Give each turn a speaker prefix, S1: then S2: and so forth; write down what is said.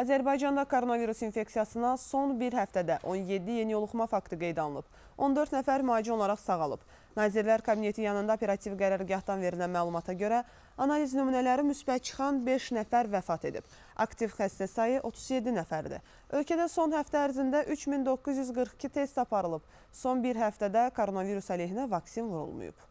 S1: Azərbaycanda koronavirus infeksiyasına son bir həftədə 17 yeni yoluxma faktı qeyd alınıb. 14 nəfər müalicə olaraq sağalıb. Nazirlər Kabineti yanında operativ qərargahdan verilən məlumata görə analiz nümunələri müsbət çıxan 5 nəfər vəfat edib. Aktiv xəstə sayı 37 nəfərdir. Ölkədə son həftə ərzində 3942 test aparılıb. Son bir həftədə koronavirus əleyhinə vaksin vurulmayıb.